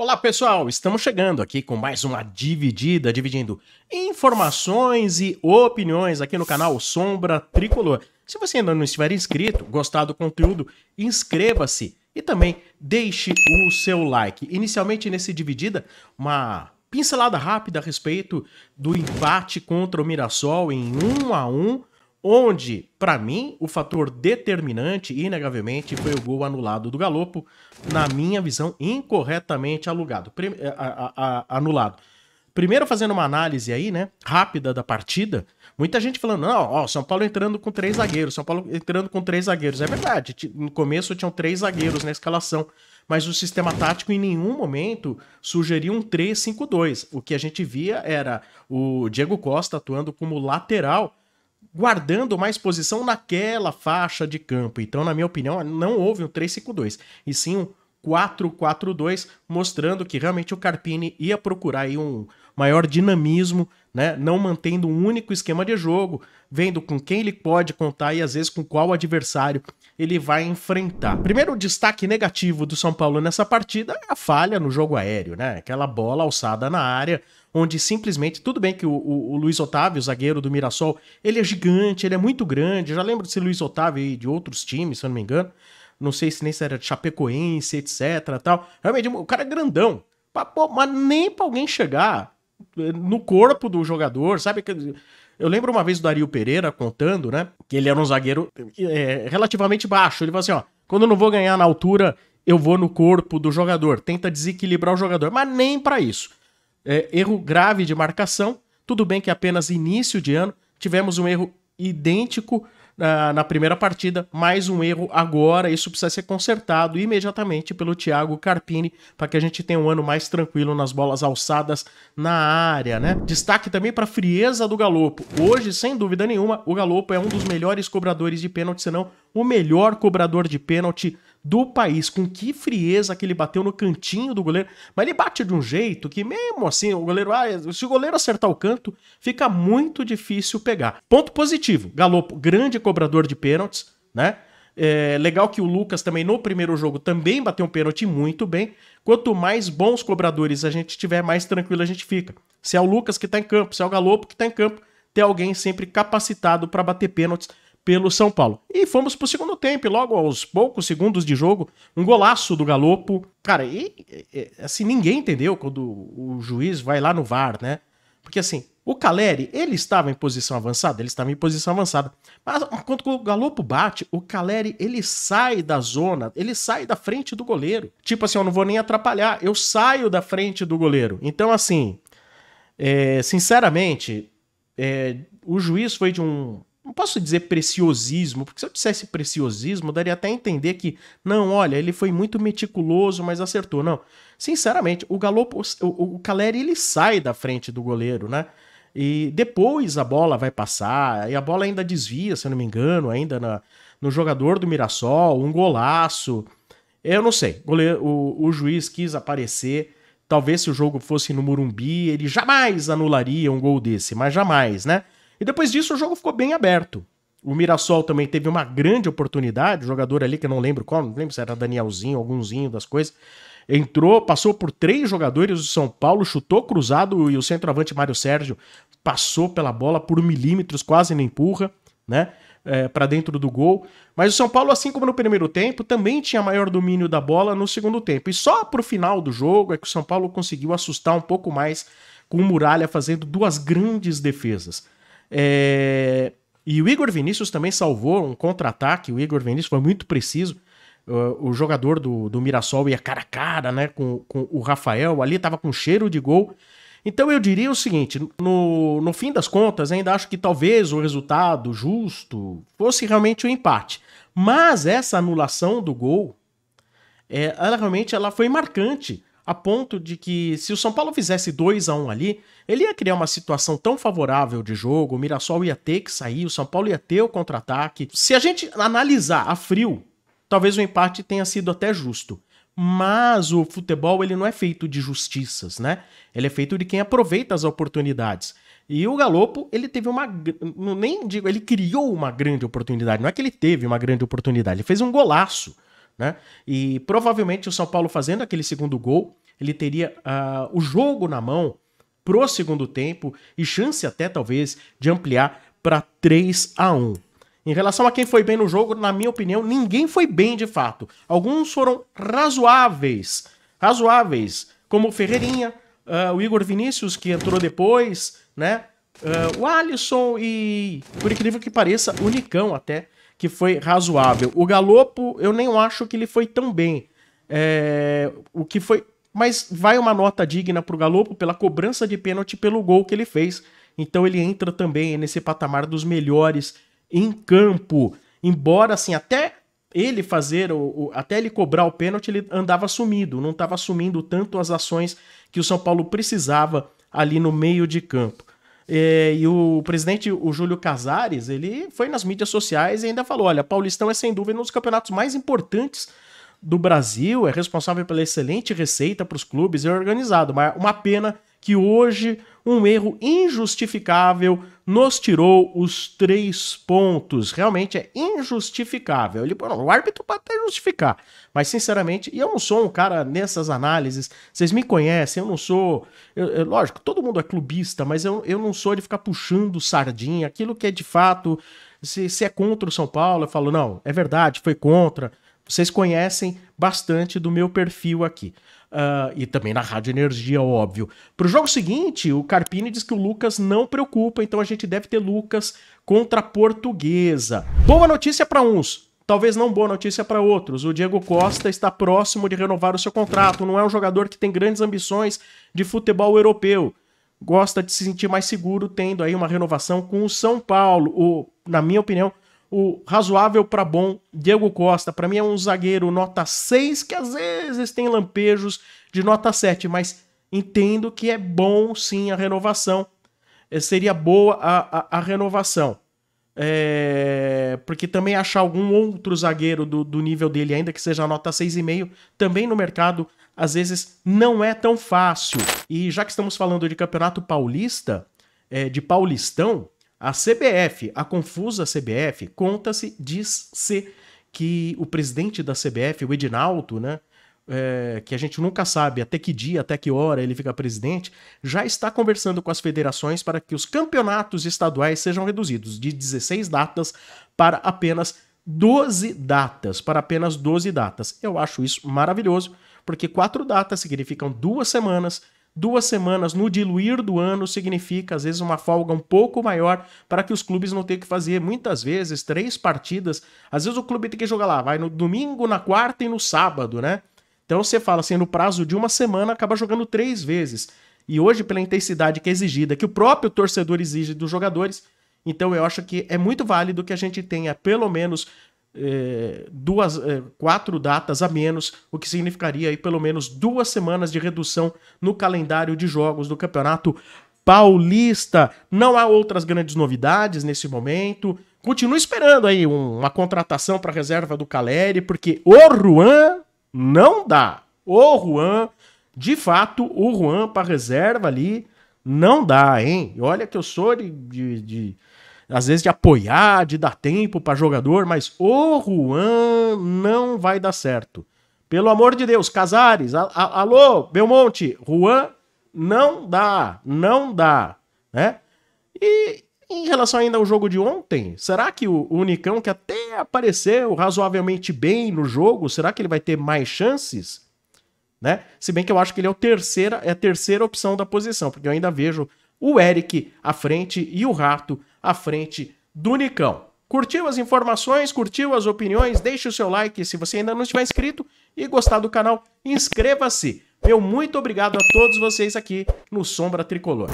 Olá pessoal, estamos chegando aqui com mais uma dividida, dividindo informações e opiniões aqui no canal Sombra Tricolor. Se você ainda não estiver inscrito, gostar do conteúdo, inscreva-se e também deixe o seu like. Inicialmente nesse dividida, uma pincelada rápida a respeito do empate contra o Mirassol em 1 a 1 onde, para mim, o fator determinante, inegavelmente, foi o gol anulado do Galopo, na minha visão, incorretamente alugado, prim eh, a, a, a, anulado. Primeiro, fazendo uma análise aí, né, rápida da partida, muita gente falando, não, ó, São Paulo entrando com três zagueiros, São Paulo entrando com três zagueiros. É verdade, no começo tinham três zagueiros na escalação, mas o sistema tático em nenhum momento sugeriu um 3-5-2. O que a gente via era o Diego Costa atuando como lateral, guardando mais posição naquela faixa de campo. Então, na minha opinião, não houve um 3-5-2, e sim um 4-4-2, mostrando que realmente o Carpini ia procurar aí um, maior dinamismo, né? não mantendo um único esquema de jogo, vendo com quem ele pode contar e às vezes com qual adversário ele vai enfrentar. Primeiro destaque negativo do São Paulo nessa partida é a falha no jogo aéreo, né? Aquela bola alçada na área, onde simplesmente, tudo bem que o, o, o Luiz Otávio, o zagueiro do Mirassol, ele é gigante, ele é muito grande, já lembro desse Luiz Otávio e de outros times, se eu não me engano, não sei se nem se era de Chapecoense, etc, tal. Realmente, o cara é grandão, mas nem pra alguém chegar no corpo do jogador, sabe? Eu lembro uma vez do Dario Pereira contando, né? Que ele era um zagueiro é, relativamente baixo. Ele falou assim: ó, quando eu não vou ganhar na altura, eu vou no corpo do jogador. Tenta desequilibrar o jogador, mas nem para isso. É, erro grave de marcação. Tudo bem que apenas início de ano tivemos um erro idêntico na, na primeira partida. Mais um erro agora, isso precisa ser consertado imediatamente pelo Thiago Carpini para que a gente tenha um ano mais tranquilo nas bolas alçadas na área, né? Destaque também para a frieza do Galopo. Hoje, sem dúvida nenhuma, o Galopo é um dos melhores cobradores de pênalti, se não o melhor cobrador de pênalti do país. Com que frieza que ele bateu no cantinho do goleiro. Mas ele bate de um jeito que, mesmo assim, o goleiro. Ah, se o goleiro acertar o canto, fica muito difícil pegar. Ponto positivo: Galopo, grande cobrador de pênaltis, né? É, legal que o Lucas também no primeiro jogo também bateu um pênalti muito bem. Quanto mais bons cobradores a gente tiver, mais tranquilo a gente fica. Se é o Lucas que está em campo, se é o Galopo que está em campo, ter alguém sempre capacitado para bater pênaltis pelo São Paulo. E fomos pro segundo tempo, e logo aos poucos segundos de jogo, um golaço do Galopo. Cara, e, e assim, ninguém entendeu quando o juiz vai lá no VAR, né? Porque assim, o Caleri, ele estava em posição avançada? Ele estava em posição avançada. Mas quando o Galopo bate, o Caleri, ele sai da zona, ele sai da frente do goleiro. Tipo assim, eu não vou nem atrapalhar, eu saio da frente do goleiro. Então, assim, é, sinceramente, é, o juiz foi de um não posso dizer preciosismo, porque se eu dissesse preciosismo, daria até a entender que, não, olha, ele foi muito meticuloso, mas acertou. Não. Sinceramente, o Galopo, o, o Caleri, ele sai da frente do goleiro, né? E depois a bola vai passar, e a bola ainda desvia, se eu não me engano, ainda na, no jogador do Mirassol, um golaço. Eu não sei. Goleiro, o, o juiz quis aparecer. Talvez se o jogo fosse no Murumbi, ele jamais anularia um gol desse, mas jamais, né? E depois disso o jogo ficou bem aberto. O Mirassol também teve uma grande oportunidade, jogador ali que eu não lembro qual, não lembro se era Danielzinho, algumzinho das coisas. Entrou, passou por três jogadores do São Paulo, chutou cruzado e o centroavante Mário Sérgio passou pela bola por milímetros, quase nem empurra, né? É, eh, para dentro do gol. Mas o São Paulo, assim como no primeiro tempo, também tinha maior domínio da bola no segundo tempo. E só pro final do jogo é que o São Paulo conseguiu assustar um pouco mais com o Muralha fazendo duas grandes defesas é... E o Igor Vinícius também salvou um contra-ataque. O Igor Vinícius foi muito preciso. o jogador do, do Mirassol ia cara a cara né, com, com o Rafael. Ali estava com cheiro de gol. Então eu diria o seguinte: no, no fim das contas, ainda acho que talvez o resultado justo fosse realmente o um empate. Mas essa anulação do gol, é, ela realmente ela foi marcante a ponto de que se o São Paulo fizesse 2 a 1 um ali, ele ia criar uma situação tão favorável de jogo, o Mirassol ia ter que sair, o São Paulo ia ter o contra-ataque. Se a gente analisar a frio, talvez o empate tenha sido até justo. Mas o futebol ele não é feito de justiças, né? Ele é feito de quem aproveita as oportunidades. E o Galopo, ele teve uma. Nem digo, ele criou uma grande oportunidade. Não é que ele teve uma grande oportunidade, ele fez um golaço. Né? E provavelmente o São Paulo fazendo aquele segundo gol ele teria uh, o jogo na mão pro segundo tempo e chance até talvez de ampliar para 3 a 1. Em relação a quem foi bem no jogo, na minha opinião, ninguém foi bem de fato. Alguns foram razoáveis, razoáveis, como o Ferreirinha, uh, o Igor Vinícius que entrou depois, né? Uh, o Alisson e, por incrível que pareça, o Nicão até, que foi razoável. O Galopo, eu nem acho que ele foi tão bem. É, o que foi mas vai uma nota digna para o Galopo pela cobrança de pênalti pelo gol que ele fez. Então ele entra também nesse patamar dos melhores em campo. Embora, assim, até ele fazer, o, até ele cobrar o pênalti, ele andava sumido, não estava assumindo tanto as ações que o São Paulo precisava ali no meio de campo. É, e o presidente, o Júlio Casares, ele foi nas mídias sociais e ainda falou: olha, Paulistão é sem dúvida um dos campeonatos mais importantes do Brasil, é responsável pela excelente receita para os clubes e é organizado. Mas uma pena que hoje um erro injustificável nos tirou os três pontos. Realmente é injustificável. Ele, bom, o árbitro pode até justificar, mas sinceramente, e eu não sou um cara nessas análises, vocês me conhecem, eu não sou. Eu, eu, lógico, todo mundo é clubista, mas eu, eu não sou de ficar puxando sardinha, aquilo que é de fato. Se, se é contra o São Paulo, eu falo, não, é verdade, foi contra vocês conhecem bastante do meu perfil aqui. Uh, e também na Rádio Energia, óbvio. Para o jogo seguinte, o Carpini diz que o Lucas não preocupa, então a gente deve ter Lucas contra a Portuguesa. Boa notícia para uns, talvez não boa notícia para outros. O Diego Costa está próximo de renovar o seu contrato, não é um jogador que tem grandes ambições de futebol europeu. Gosta de se sentir mais seguro tendo aí uma renovação com o São Paulo, ou, na minha opinião, o razoável para bom Diego Costa. Para mim é um zagueiro nota 6, que às vezes tem lampejos de nota 7, mas entendo que é bom sim a renovação. É, seria boa a, a, a renovação. É, porque também achar algum outro zagueiro do, do nível dele, ainda que seja nota 6,5, também no mercado, às vezes não é tão fácil. E já que estamos falando de Campeonato Paulista, é, de Paulistão, a CBF, a confusa CBF, conta-se, diz-se que o presidente da CBF, o Edinaldo, né, é, que a gente nunca sabe até que dia, até que hora ele fica presidente, já está conversando com as federações para que os campeonatos estaduais sejam reduzidos de 16 datas para apenas 12 datas. Para apenas 12 datas. Eu acho isso maravilhoso, porque quatro datas significam duas semanas Duas semanas no diluir do ano significa, às vezes, uma folga um pouco maior para que os clubes não tenham que fazer muitas vezes três partidas. Às vezes o clube tem que jogar lá, vai no domingo, na quarta e no sábado, né? Então você fala assim, no prazo de uma semana acaba jogando três vezes. E hoje, pela intensidade que é exigida, que o próprio torcedor exige dos jogadores, então eu acho que é muito válido que a gente tenha pelo menos é, duas, é, quatro datas a menos, o que significaria aí pelo menos duas semanas de redução no calendário de jogos do Campeonato Paulista. Não há outras grandes novidades nesse momento. Continua esperando aí uma contratação para reserva do Caleri, porque o Juan não dá. O Juan, de fato, o Juan para reserva ali não dá, hein? Olha que eu sou de, de, de às vezes de apoiar, de dar tempo para jogador, mas o Juan não vai dar certo. Pelo amor de Deus, Casares, a, a, alô, Belmonte, Juan não dá, não dá, né? E em relação ainda ao jogo de ontem, será que o, Unicão, que até apareceu razoavelmente bem no jogo, será que ele vai ter mais chances? Né? Se bem que eu acho que ele é, o terceira, é a terceira opção da posição, porque eu ainda vejo o Eric à frente e o Rato à frente do Nicão. Curtiu as informações, curtiu as opiniões, deixe o seu like se você ainda não estiver inscrito e gostar do canal, inscreva-se. Meu muito obrigado a todos vocês aqui no Sombra Tricolor.